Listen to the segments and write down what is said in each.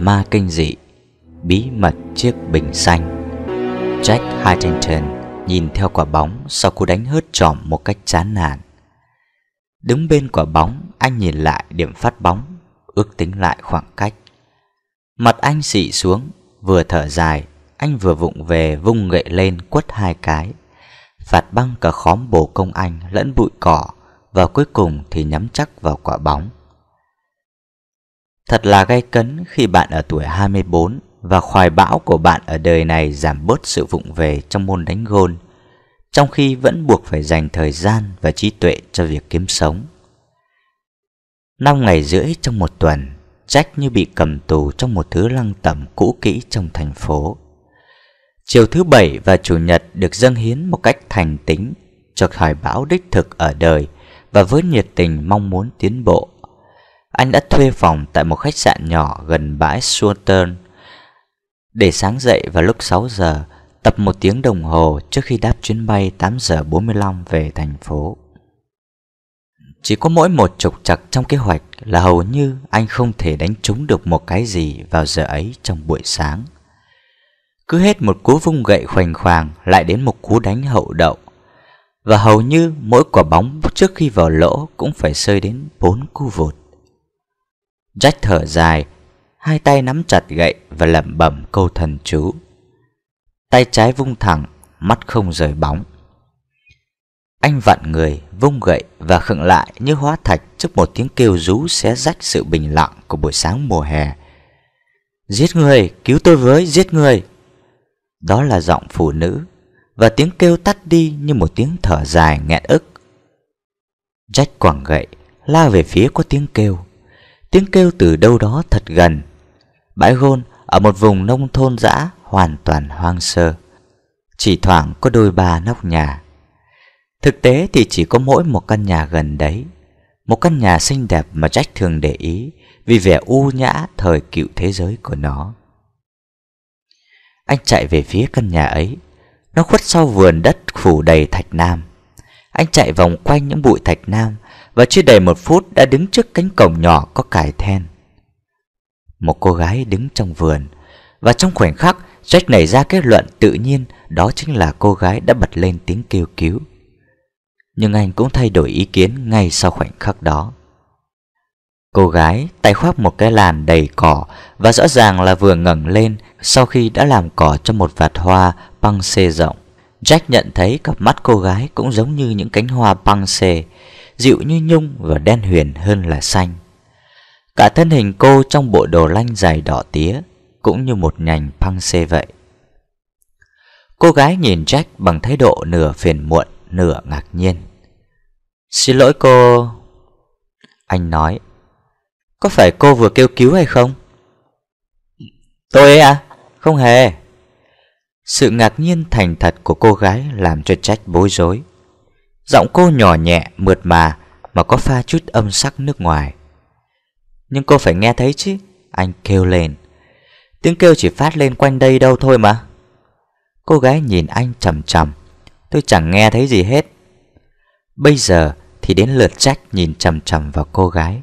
ma kinh dị Bí mật chiếc bình xanh Jack Hartington nhìn theo quả bóng sau cú đánh hớt trỏm một cách chán nản Đứng bên quả bóng, anh nhìn lại điểm phát bóng, ước tính lại khoảng cách Mặt anh xị xuống, vừa thở dài, anh vừa vụng về vung gậy lên quất hai cái Phạt băng cả khóm bồ công anh lẫn bụi cỏ Và cuối cùng thì nhắm chắc vào quả bóng Thật là gay cấn khi bạn ở tuổi 24 và khoái bão của bạn ở đời này giảm bớt sự vụng về trong môn đánh gôn, trong khi vẫn buộc phải dành thời gian và trí tuệ cho việc kiếm sống. Năm ngày rưỡi trong một tuần, Jack như bị cầm tù trong một thứ lăng tẩm cũ kỹ trong thành phố. Chiều thứ bảy và chủ nhật được dâng hiến một cách thành tính cho hoài bão đích thực ở đời và với nhiệt tình mong muốn tiến bộ anh đã thuê phòng tại một khách sạn nhỏ gần bãi Swanton để sáng dậy vào lúc 6 giờ, tập một tiếng đồng hồ trước khi đáp chuyến bay 8 giờ 45 về thành phố. Chỉ có mỗi một trục trặc trong kế hoạch là hầu như anh không thể đánh trúng được một cái gì vào giờ ấy trong buổi sáng. Cứ hết một cú vung gậy khoành khoàng lại đến một cú đánh hậu đậu. Và hầu như mỗi quả bóng trước khi vào lỗ cũng phải rơi đến bốn cú vột. Jack thở dài Hai tay nắm chặt gậy và lẩm bẩm câu thần chú Tay trái vung thẳng Mắt không rời bóng Anh vặn người vung gậy và khựng lại như hóa thạch trước một tiếng kêu rú xé rách sự bình lặng của buổi sáng mùa hè. Giết người, cứu tôi với, giết người. Đó là giọng phụ nữ và tiếng kêu tắt đi như một tiếng thở dài nghẹn ức. Jack quẳng gậy, la về phía có tiếng kêu tiếng kêu từ đâu đó thật gần. Bãi gôn ở một vùng nông thôn dã hoàn toàn hoang sơ. Chỉ thoảng có đôi ba nóc nhà. Thực tế thì chỉ có mỗi một căn nhà gần đấy. Một căn nhà xinh đẹp mà Jack thường để ý vì vẻ u nhã thời cựu thế giới của nó. Anh chạy về phía căn nhà ấy. Nó khuất sau vườn đất phủ đầy thạch nam. Anh chạy vòng quanh những bụi thạch nam và chưa đầy một phút đã đứng trước cánh cổng nhỏ có cài then. Một cô gái đứng trong vườn, và trong khoảnh khắc Jack nảy ra kết luận tự nhiên đó chính là cô gái đã bật lên tiếng kêu cứu. Nhưng anh cũng thay đổi ý kiến ngay sau khoảnh khắc đó. Cô gái tay khoác một cái làn đầy cỏ và rõ ràng là vừa ngẩng lên sau khi đã làm cỏ cho một vạt hoa băng xê rộng. Jack nhận thấy cặp mắt cô gái cũng giống như những cánh hoa băng xê dịu như nhung và đen huyền hơn là xanh. Cả thân hình cô trong bộ đồ lanh dài đỏ tía cũng như một nhành phăng xê vậy. Cô gái nhìn Jack bằng thái độ nửa phiền muộn, nửa ngạc nhiên. Xin lỗi cô... Anh nói. Có phải cô vừa kêu cứu hay không? Tôi ấy à? Không hề. Sự ngạc nhiên thành thật của cô gái làm cho Jack bối rối. Giọng cô nhỏ nhẹ, mượt mà Mà có pha chút âm sắc nước ngoài Nhưng cô phải nghe thấy chứ Anh kêu lên Tiếng kêu chỉ phát lên quanh đây đâu thôi mà Cô gái nhìn anh chầm chầm Tôi chẳng nghe thấy gì hết Bây giờ thì đến lượt Jack nhìn chầm chầm vào cô gái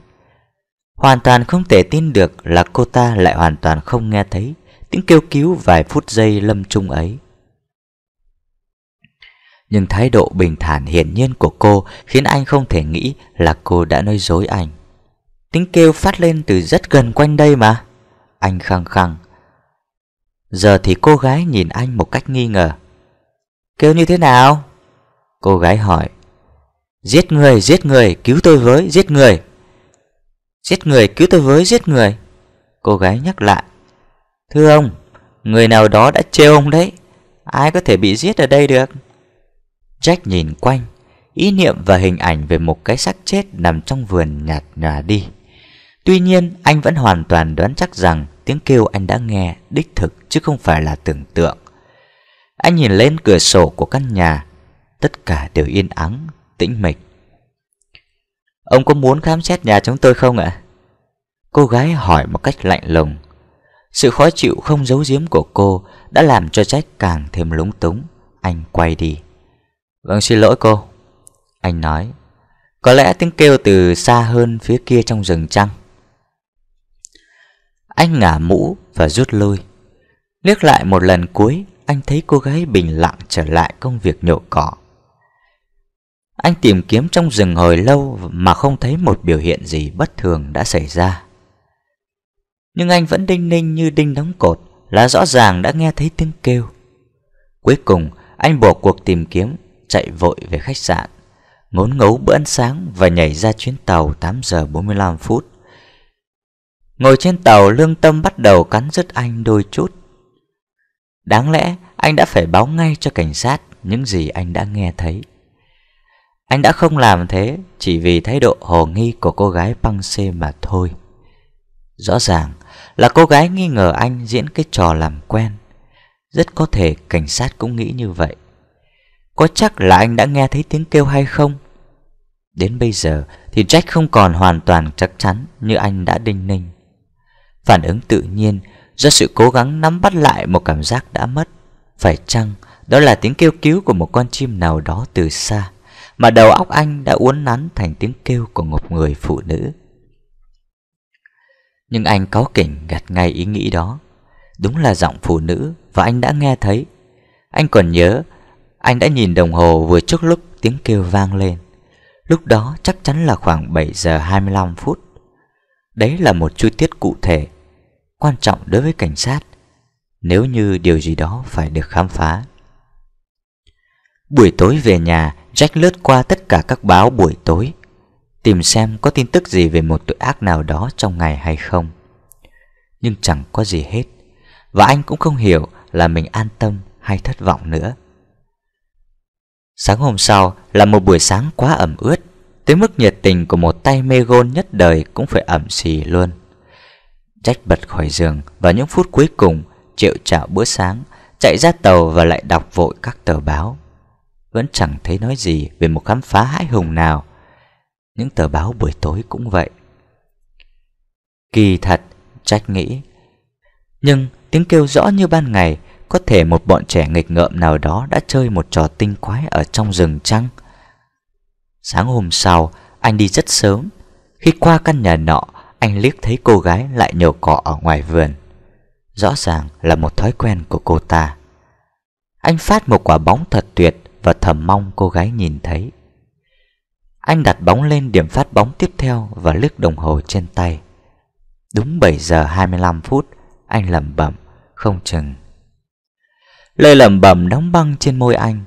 Hoàn toàn không thể tin được là cô ta lại hoàn toàn không nghe thấy Tiếng kêu cứu vài phút giây lâm trung ấy nhưng thái độ bình thản hiển nhiên của cô khiến anh không thể nghĩ là cô đã nói dối anh. Tiếng kêu phát lên từ rất gần quanh đây mà. Anh khăng khăng. Giờ thì cô gái nhìn anh một cách nghi ngờ. Kêu như thế nào? Cô gái hỏi. Giết người, giết người, cứu tôi với, giết người. Giết người, cứu tôi với, giết người. Cô gái nhắc lại. Thưa ông, người nào đó đã trêu ông đấy. Ai có thể bị giết ở đây được? Jack nhìn quanh Ý niệm và hình ảnh về một cái xác chết nằm trong vườn nhạt nhòa đi Tuy nhiên anh vẫn hoàn toàn đoán chắc rằng Tiếng kêu anh đã nghe đích thực chứ không phải là tưởng tượng Anh nhìn lên cửa sổ của căn nhà Tất cả đều yên ắng, tĩnh mịch Ông có muốn khám xét nhà chúng tôi không ạ? Cô gái hỏi một cách lạnh lùng Sự khó chịu không giấu giếm của cô đã làm cho Jack càng thêm lúng túng Anh quay đi Vâng xin lỗi cô Anh nói Có lẽ tiếng kêu từ xa hơn phía kia trong rừng trăng Anh ngả mũ và rút lui Liếc lại một lần cuối Anh thấy cô gái bình lặng trở lại công việc nhổ cỏ Anh tìm kiếm trong rừng hồi lâu Mà không thấy một biểu hiện gì bất thường đã xảy ra Nhưng anh vẫn đinh ninh như đinh đóng cột Là rõ ràng đã nghe thấy tiếng kêu Cuối cùng anh bỏ cuộc tìm kiếm chạy vội về khách sạn, ngốn ngấu bữa ăn sáng và nhảy ra chuyến tàu 8 giờ 45 phút. Ngồi trên tàu, lương tâm bắt đầu cắn rứt anh đôi chút. Đáng lẽ anh đã phải báo ngay cho cảnh sát những gì anh đã nghe thấy. Anh đã không làm thế chỉ vì thái độ hồ nghi của cô gái băng xê mà thôi. Rõ ràng là cô gái nghi ngờ anh diễn cái trò làm quen. Rất có thể cảnh sát cũng nghĩ như vậy. Có chắc là anh đã nghe thấy tiếng kêu hay không? Đến bây giờ thì Jack không còn hoàn toàn chắc chắn như anh đã đinh ninh. Phản ứng tự nhiên do sự cố gắng nắm bắt lại một cảm giác đã mất. Phải chăng đó là tiếng kêu cứu của một con chim nào đó từ xa mà đầu óc anh đã uốn nắn thành tiếng kêu của một người phụ nữ. Nhưng anh cáu kỉnh gạt ngay ý nghĩ đó. Đúng là giọng phụ nữ và anh đã nghe thấy. Anh còn nhớ anh đã nhìn đồng hồ vừa trước lúc tiếng kêu vang lên Lúc đó chắc chắn là khoảng 7 giờ 25 phút Đấy là một chi tiết cụ thể Quan trọng đối với cảnh sát Nếu như điều gì đó phải được khám phá Buổi tối về nhà Jack lướt qua tất cả các báo buổi tối Tìm xem có tin tức gì về một tội ác nào đó trong ngày hay không Nhưng chẳng có gì hết Và anh cũng không hiểu là mình an tâm hay thất vọng nữa Sáng hôm sau là một buổi sáng quá ẩm ướt Tới mức nhiệt tình của một tay mê gôn nhất đời cũng phải ẩm xì luôn Jack bật khỏi giường và những phút cuối cùng Triệu chảo bữa sáng Chạy ra tàu và lại đọc vội các tờ báo Vẫn chẳng thấy nói gì về một khám phá hãi hùng nào Những tờ báo buổi tối cũng vậy Kỳ thật, Jack nghĩ Nhưng tiếng kêu rõ như ban ngày có thể một bọn trẻ nghịch ngợm nào đó đã chơi một trò tinh quái ở trong rừng trăng. Sáng hôm sau, anh đi rất sớm. Khi qua căn nhà nọ, anh liếc thấy cô gái lại nhổ cỏ ở ngoài vườn. Rõ ràng là một thói quen của cô ta. Anh phát một quả bóng thật tuyệt và thầm mong cô gái nhìn thấy. Anh đặt bóng lên điểm phát bóng tiếp theo và liếc đồng hồ trên tay. Đúng 7 giờ 25 phút, anh lẩm bẩm, không chừng Lời lẩm bẩm đóng băng trên môi anh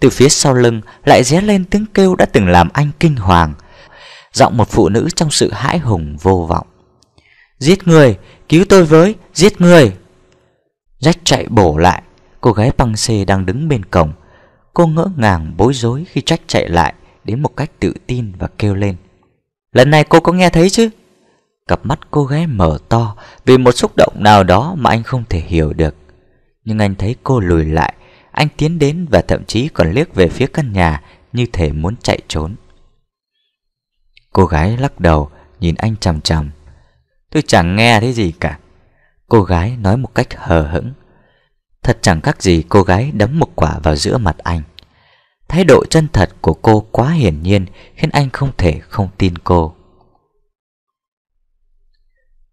Từ phía sau lưng lại ré lên tiếng kêu đã từng làm anh kinh hoàng Giọng một phụ nữ trong sự hãi hùng vô vọng Giết người, cứu tôi với, giết người rách chạy bổ lại Cô gái băng xê đang đứng bên cổng Cô ngỡ ngàng bối rối khi Jack chạy lại Đến một cách tự tin và kêu lên Lần này cô có nghe thấy chứ Cặp mắt cô gái mở to Vì một xúc động nào đó mà anh không thể hiểu được nhưng anh thấy cô lùi lại. Anh tiến đến và thậm chí còn liếc về phía căn nhà như thể muốn chạy trốn. Cô gái lắc đầu, nhìn anh chằm chằm. Tôi chẳng nghe thấy gì cả. Cô gái nói một cách hờ hững. Thật chẳng khác gì cô gái đấm một quả vào giữa mặt anh. Thái độ chân thật của cô quá hiển nhiên khiến anh không thể không tin cô.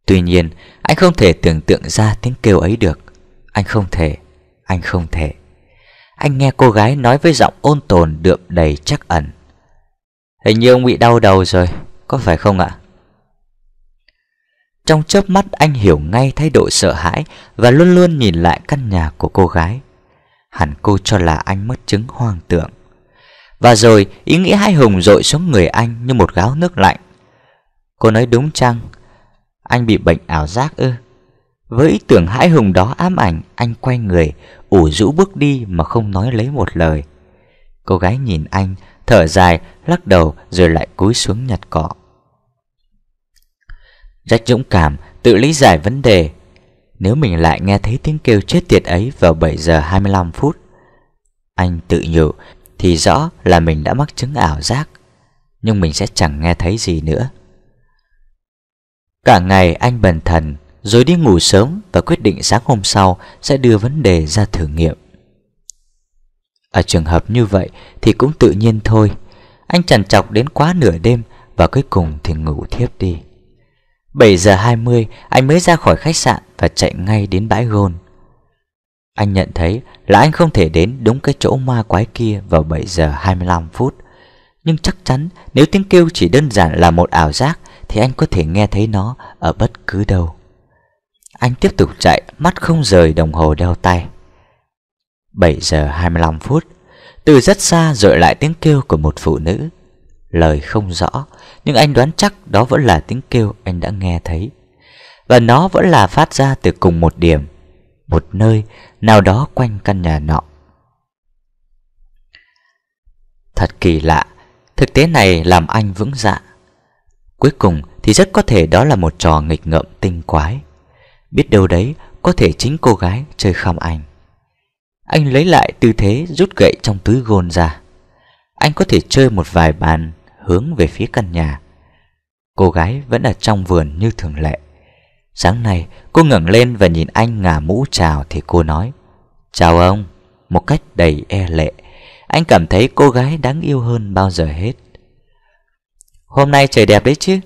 Tuy nhiên, anh không thể tưởng tượng ra tiếng kêu ấy được. Anh không thể, anh không thể Anh nghe cô gái nói với giọng ôn tồn đượm đầy chắc ẩn Hình như ông bị đau đầu rồi, có phải không ạ? Trong chớp mắt anh hiểu ngay thái độ sợ hãi Và luôn luôn nhìn lại căn nhà của cô gái Hẳn cô cho là anh mất chứng hoang tưởng Và rồi ý nghĩ hai hùng dội xuống người anh như một gáo nước lạnh Cô nói đúng chăng? Anh bị bệnh ảo giác ư? Với ý tưởng hãi hùng đó ám ảnh, anh quay người, ủ rũ bước đi mà không nói lấy một lời. Cô gái nhìn anh, thở dài, lắc đầu rồi lại cúi xuống nhặt cỏ. Jack dũng cảm, tự lý giải vấn đề. Nếu mình lại nghe thấy tiếng kêu chết tiệt ấy vào 7 giờ 25 phút, anh tự nhủ thì rõ là mình đã mắc chứng ảo giác, nhưng mình sẽ chẳng nghe thấy gì nữa. Cả ngày anh bần thần rồi đi ngủ sớm và quyết định sáng hôm sau sẽ đưa vấn đề ra thử nghiệm. Ở à, trường hợp như vậy thì cũng tự nhiên thôi, anh trằn trọc đến quá nửa đêm và cuối cùng thì ngủ thiếp đi. 7 giờ 20 anh mới ra khỏi khách sạn và chạy ngay đến bãi gôn. Anh nhận thấy là anh không thể đến đúng cái chỗ ma quái kia vào 7 giờ 25 phút. Nhưng chắc chắn nếu tiếng kêu chỉ đơn giản là một ảo giác thì anh có thể nghe thấy nó ở bất cứ đâu. Anh tiếp tục chạy, mắt không rời đồng hồ đeo tay 7 giờ 25 phút Từ rất xa dội lại tiếng kêu của một phụ nữ Lời không rõ Nhưng anh đoán chắc đó vẫn là tiếng kêu anh đã nghe thấy Và nó vẫn là phát ra từ cùng một điểm Một nơi nào đó quanh căn nhà nọ Thật kỳ lạ Thực tế này làm anh vững dạ Cuối cùng thì rất có thể đó là một trò nghịch ngợm tinh quái Biết đâu đấy có thể chính cô gái chơi khăm anh Anh lấy lại tư thế rút gậy trong túi gôn ra Anh có thể chơi một vài bàn hướng về phía căn nhà Cô gái vẫn ở trong vườn như thường lệ Sáng nay cô ngẩng lên và nhìn anh ngả mũ chào thì cô nói Chào ông Một cách đầy e lệ Anh cảm thấy cô gái đáng yêu hơn bao giờ hết Hôm nay trời đẹp đấy chứ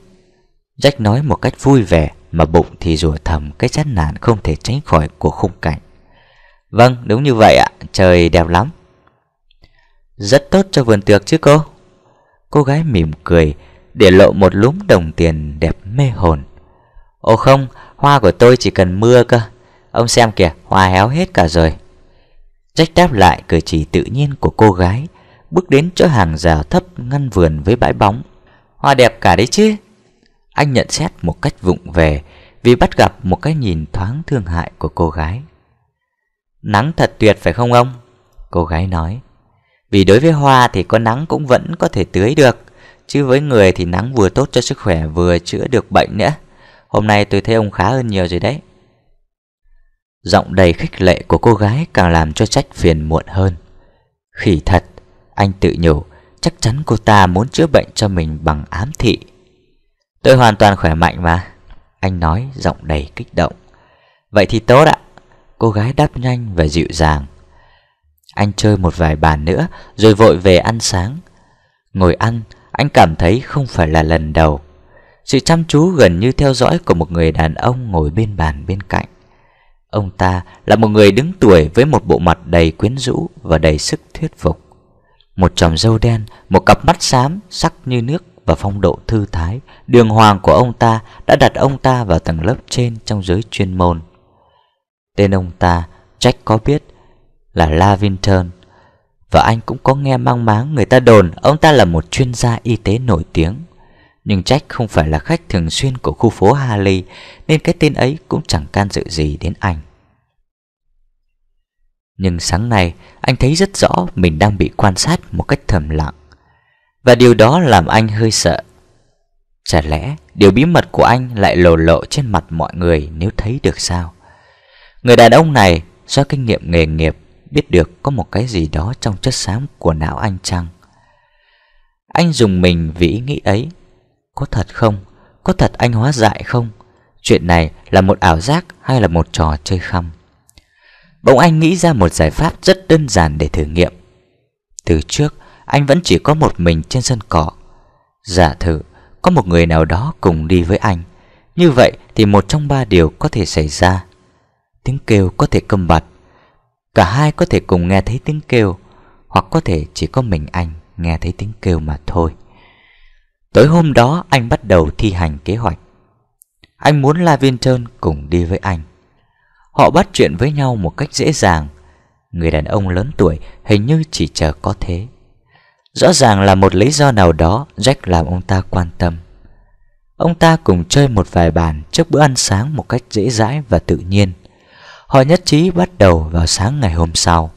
Jack nói một cách vui vẻ mà bụng thì rủa thầm cái chán nản không thể tránh khỏi của khung cảnh. Vâng, đúng như vậy ạ, trời đẹp lắm. Rất tốt cho vườn tược chứ cô? Cô gái mỉm cười, để lộ một lúm đồng tiền đẹp mê hồn. Ồ không, hoa của tôi chỉ cần mưa cơ. Ông xem kìa, hoa héo hết cả rồi. Jack đáp lại cử chỉ tự nhiên của cô gái, bước đến chỗ hàng rào thấp ngăn vườn với bãi bóng. Hoa đẹp cả đấy chứ? Anh nhận xét một cách vụng về vì bắt gặp một cái nhìn thoáng thương hại của cô gái. Nắng thật tuyệt phải không ông? Cô gái nói. Vì đối với hoa thì có nắng cũng vẫn có thể tưới được, chứ với người thì nắng vừa tốt cho sức khỏe vừa chữa được bệnh nữa. Hôm nay tôi thấy ông khá hơn nhiều rồi đấy. Giọng đầy khích lệ của cô gái càng làm cho trách phiền muộn hơn. Khỉ thật, anh tự nhủ, chắc chắn cô ta muốn chữa bệnh cho mình bằng ám thị. Tôi hoàn toàn khỏe mạnh mà Anh nói giọng đầy kích động Vậy thì tốt ạ Cô gái đáp nhanh và dịu dàng Anh chơi một vài bàn nữa Rồi vội về ăn sáng Ngồi ăn Anh cảm thấy không phải là lần đầu Sự chăm chú gần như theo dõi Của một người đàn ông ngồi bên bàn bên cạnh Ông ta là một người đứng tuổi Với một bộ mặt đầy quyến rũ Và đầy sức thuyết phục Một tròm râu đen Một cặp mắt xám sắc như nước và phong độ thư thái, đường hoàng của ông ta đã đặt ông ta vào tầng lớp trên trong giới chuyên môn. Tên ông ta, Jack có biết, là Lavinton, và anh cũng có nghe mang máng người ta đồn ông ta là một chuyên gia y tế nổi tiếng. Nhưng Jack không phải là khách thường xuyên của khu phố Harley nên cái tên ấy cũng chẳng can dự gì đến anh. Nhưng sáng nay anh thấy rất rõ mình đang bị quan sát một cách thầm lặng và điều đó làm anh hơi sợ Chả lẽ điều bí mật của anh lại lồ lộ trên mặt mọi người nếu thấy được sao Người đàn ông này do kinh nghiệm nghề nghiệp biết được có một cái gì đó trong chất xám của não anh chăng Anh dùng mình vì ý nghĩ ấy Có thật không? Có thật anh hóa dại không? Chuyện này là một ảo giác hay là một trò chơi khăm? Bỗng anh nghĩ ra một giải pháp rất đơn giản để thử nghiệm Từ trước anh vẫn chỉ có một mình trên sân cỏ Giả thử có một người nào đó cùng đi với anh Như vậy thì một trong ba điều có thể xảy ra Tiếng kêu có thể câm bặt Cả hai có thể cùng nghe thấy tiếng kêu Hoặc có thể chỉ có mình anh nghe thấy tiếng kêu mà thôi Tối hôm đó anh bắt đầu thi hành kế hoạch Anh muốn La Viên Trơn cùng đi với anh Họ bắt chuyện với nhau một cách dễ dàng Người đàn ông lớn tuổi hình như chỉ chờ có thế Rõ ràng là một lý do nào đó Jack làm ông ta quan tâm Ông ta cùng chơi một vài bàn trước bữa ăn sáng một cách dễ dãi và tự nhiên Họ nhất trí bắt đầu vào sáng ngày hôm sau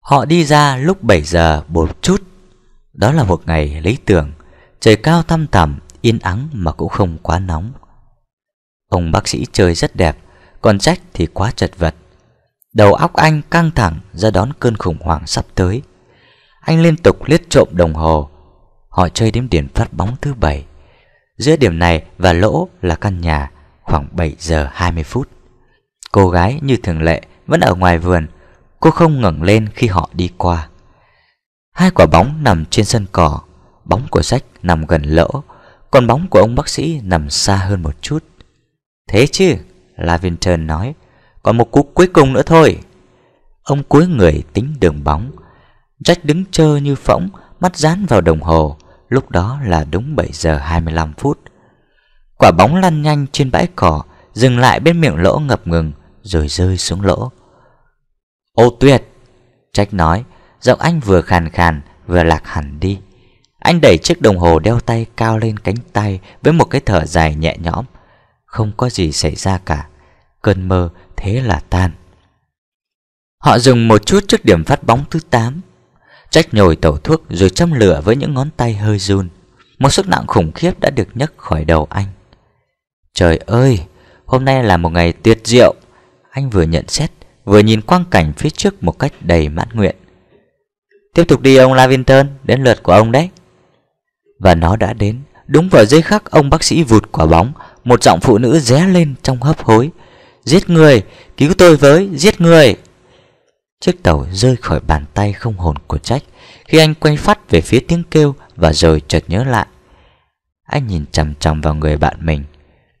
Họ đi ra lúc 7 giờ một chút Đó là một ngày lý tưởng Trời cao thăm thẳm, yên ắng mà cũng không quá nóng Ông bác sĩ chơi rất đẹp Còn Jack thì quá chật vật Đầu óc anh căng thẳng ra đón cơn khủng hoảng sắp tới Anh liên tục liếc trộm đồng hồ Họ chơi đến điểm phát bóng thứ bảy Giữa điểm này và lỗ là căn nhà khoảng 7 giờ 20 phút Cô gái như thường lệ vẫn ở ngoài vườn Cô không ngẩng lên khi họ đi qua Hai quả bóng nằm trên sân cỏ Bóng của sách nằm gần lỗ Còn bóng của ông bác sĩ nằm xa hơn một chút Thế chứ, Lavington nói còn một cú cuối cùng nữa thôi Ông cuối người tính đường bóng Jack đứng chơ như phỗng Mắt dán vào đồng hồ Lúc đó là đúng 7 giờ 25 phút Quả bóng lăn nhanh trên bãi cỏ Dừng lại bên miệng lỗ ngập ngừng Rồi rơi xuống lỗ Ô tuyệt trách nói Giọng anh vừa khàn khàn vừa lạc hẳn đi Anh đẩy chiếc đồng hồ đeo tay cao lên cánh tay Với một cái thở dài nhẹ nhõm Không có gì xảy ra cả Cơn mơ thế là tan Họ dừng một chút trước điểm phát bóng thứ 8 Trách nhồi tẩu thuốc rồi châm lửa với những ngón tay hơi run Một sức nặng khủng khiếp đã được nhấc khỏi đầu anh Trời ơi, hôm nay là một ngày tuyệt diệu Anh vừa nhận xét, vừa nhìn quang cảnh phía trước một cách đầy mãn nguyện Tiếp tục đi ông Lavinton, đến lượt của ông đấy Và nó đã đến, đúng vào giây khắc ông bác sĩ vụt quả bóng Một giọng phụ nữ ré lên trong hấp hối giết người, cứu tôi với, giết người. Chiếc tàu rơi khỏi bàn tay không hồn của Trách khi anh quay phát về phía tiếng kêu và rồi chợt nhớ lại. Anh nhìn chằm chằm vào người bạn mình.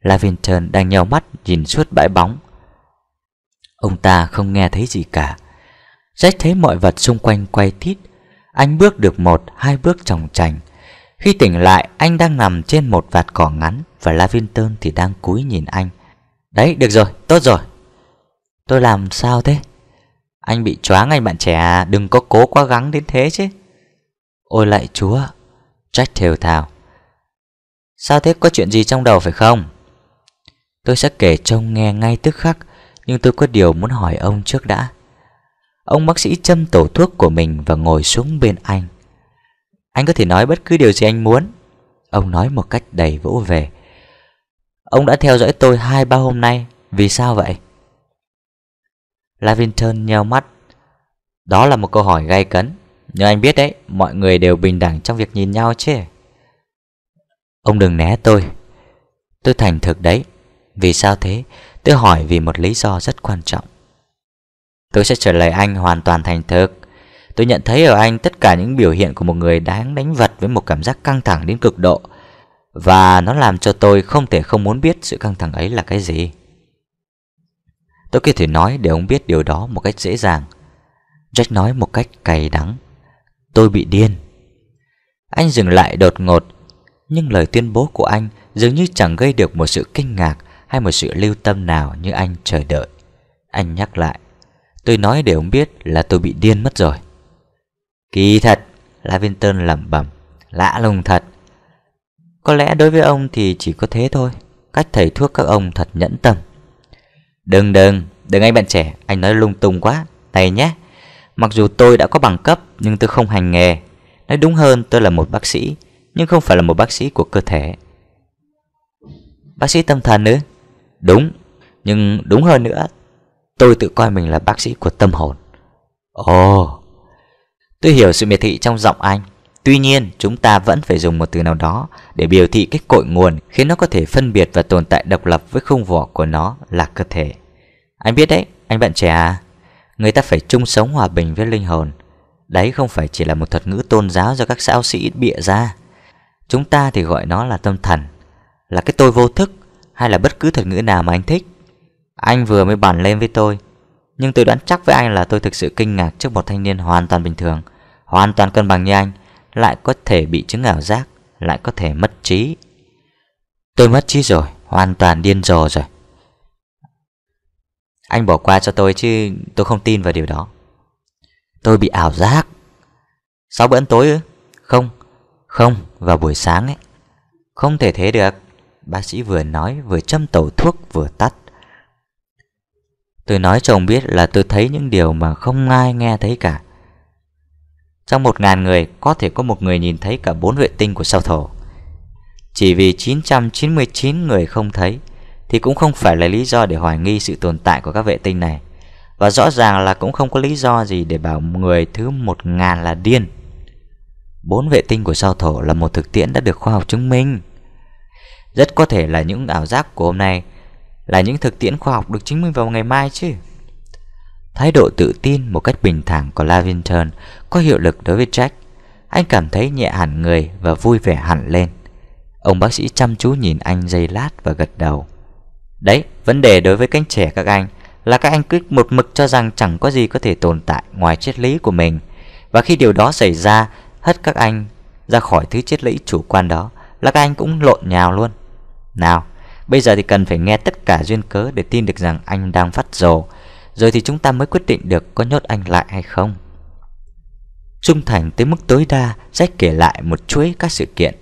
Lavinton đang nheo mắt nhìn suốt bãi bóng. Ông ta không nghe thấy gì cả. Jack thấy mọi vật xung quanh quay thít Anh bước được một, hai bước tròng trành. Khi tỉnh lại, anh đang nằm trên một vạt cỏ ngắn và Lavinton thì đang cúi nhìn anh. Đấy được rồi tốt rồi Tôi làm sao thế Anh bị choáng anh bạn trẻ à Đừng có cố quá gắng đến thế chứ Ôi lại chúa trách thều thào Sao thế có chuyện gì trong đầu phải không Tôi sẽ kể trông nghe ngay tức khắc Nhưng tôi có điều muốn hỏi ông trước đã Ông bác sĩ châm tổ thuốc của mình và ngồi xuống bên anh Anh có thể nói bất cứ điều gì anh muốn Ông nói một cách đầy vỗ về Ông đã theo dõi tôi hai ba hôm nay Vì sao vậy? Lavinton nheo mắt Đó là một câu hỏi gay cấn Nhưng anh biết đấy Mọi người đều bình đẳng trong việc nhìn nhau chứ Ông đừng né tôi Tôi thành thực đấy Vì sao thế? Tôi hỏi vì một lý do rất quan trọng Tôi sẽ trả lời anh hoàn toàn thành thực Tôi nhận thấy ở anh tất cả những biểu hiện của một người đáng đánh vật với một cảm giác căng thẳng đến cực độ và nó làm cho tôi không thể không muốn biết sự căng thẳng ấy là cái gì Tôi có thể nói để ông biết điều đó một cách dễ dàng Jack nói một cách cay đắng Tôi bị điên Anh dừng lại đột ngột Nhưng lời tuyên bố của anh dường như chẳng gây được một sự kinh ngạc Hay một sự lưu tâm nào như anh chờ đợi Anh nhắc lại Tôi nói để ông biết là tôi bị điên mất rồi Kỳ thật Lavinton lẩm bẩm Lạ lùng thật có lẽ đối với ông thì chỉ có thế thôi Cách thầy thuốc các ông thật nhẫn tâm Đừng đừng, đừng anh bạn trẻ Anh nói lung tung quá Này nhé, mặc dù tôi đã có bằng cấp Nhưng tôi không hành nghề Nói đúng hơn tôi là một bác sĩ Nhưng không phải là một bác sĩ của cơ thể Bác sĩ tâm thần nữa Đúng, nhưng đúng hơn nữa Tôi tự coi mình là bác sĩ của tâm hồn Ồ Tôi hiểu sự miệt thị trong giọng anh Tuy nhiên, chúng ta vẫn phải dùng một từ nào đó để biểu thị cái cội nguồn khiến nó có thể phân biệt và tồn tại độc lập với khung vỏ của nó là cơ thể. Anh biết đấy, anh bạn trẻ à, người ta phải chung sống hòa bình với linh hồn. Đấy không phải chỉ là một thuật ngữ tôn giáo do các giáo sĩ bịa ra. Chúng ta thì gọi nó là tâm thần, là cái tôi vô thức hay là bất cứ thuật ngữ nào mà anh thích. Anh vừa mới bàn lên với tôi, nhưng tôi đoán chắc với anh là tôi thực sự kinh ngạc trước một thanh niên hoàn toàn bình thường, hoàn toàn cân bằng như anh lại có thể bị chứng ảo giác, lại có thể mất trí. Tôi mất trí rồi, hoàn toàn điên rồ rồi. Anh bỏ qua cho tôi chứ tôi không tin vào điều đó. Tôi bị ảo giác. Sáu bữa ăn tối ư? Không, không, vào buổi sáng ấy. Không thể thế được. Bác sĩ vừa nói vừa châm tẩu thuốc vừa tắt. Tôi nói cho ông biết là tôi thấy những điều mà không ai nghe thấy cả trong một ngàn người có thể có một người nhìn thấy cả bốn vệ tinh của sao thổ Chỉ vì 999 người không thấy Thì cũng không phải là lý do để hoài nghi sự tồn tại của các vệ tinh này Và rõ ràng là cũng không có lý do gì để bảo người thứ một ngàn là điên Bốn vệ tinh của sao thổ là một thực tiễn đã được khoa học chứng minh Rất có thể là những ảo giác của hôm nay Là những thực tiễn khoa học được chứng minh vào ngày mai chứ Thái độ tự tin một cách bình thản của Lavington có hiệu lực đối với Jack. Anh cảm thấy nhẹ hẳn người và vui vẻ hẳn lên. Ông bác sĩ chăm chú nhìn anh giây lát và gật đầu. Đấy, vấn đề đối với cánh trẻ các anh là các anh cứ một mực cho rằng chẳng có gì có thể tồn tại ngoài triết lý của mình. Và khi điều đó xảy ra, hất các anh ra khỏi thứ triết lý chủ quan đó là các anh cũng lộn nhào luôn. Nào, bây giờ thì cần phải nghe tất cả duyên cớ để tin được rằng anh đang phát dồ. Rồi thì chúng ta mới quyết định được có nhốt anh lại hay không Trung thành tới mức tối đa sẽ kể lại một chuỗi các sự kiện